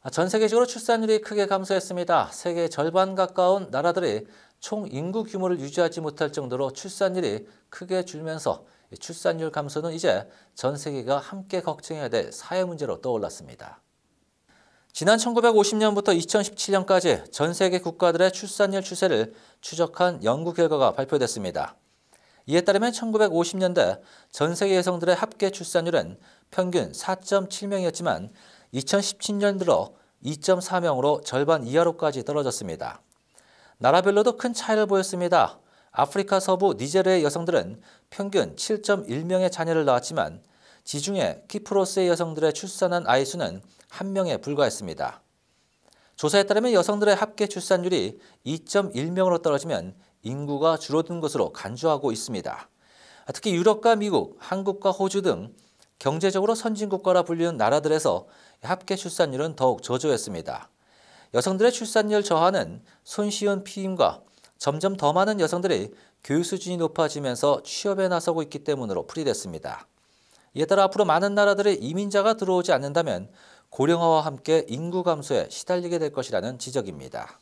아, 전 세계적으로 출산율이 크게 감소했습니다. 세계 절반 가까운 나라들이 총 인구 규모를 유지하지 못할 정도로 출산율이 크게 줄면서 출산율 감소는 이제 전 세계가 함께 걱정해야 될 사회 문제로 떠올랐습니다. 지난 1950년부터 2017년까지 전 세계 국가들의 출산율 추세를 추적한 연구 결과가 발표됐습니다. 이에 따르면 1950년대 전 세계 여성들의 합계 출산율은 평균 4.7명이었지만 2017년 들어 2.4명으로 절반 이하로까지 떨어졌습니다. 나라별로도 큰 차이를 보였습니다. 아프리카 서부 니제르의 여성들은 평균 7.1명의 자녀를 낳았지만 지중해 키프로스의 여성들의 출산한 아이 수는 1명에 불과했습니다. 조사에 따르면 여성들의 합계 출산율이 2.1명으로 떨어지면 인구가 줄어든 것으로 간주하고 있습니다. 특히 유럽과 미국, 한국과 호주 등 경제적으로 선진국가라 불리는 나라들에서 합계 출산율은 더욱 저조했습니다. 여성들의 출산율 저하는 손쉬운 피임과 점점 더 많은 여성들이 교육 수준이 높아지면서 취업에 나서고 있기 때문으로 풀이됐습니다. 이에 따라 앞으로 많은 나라들의 이민자가 들어오지 않는다면 고령화와 함께 인구 감소에 시달리게 될 것이라는 지적입니다.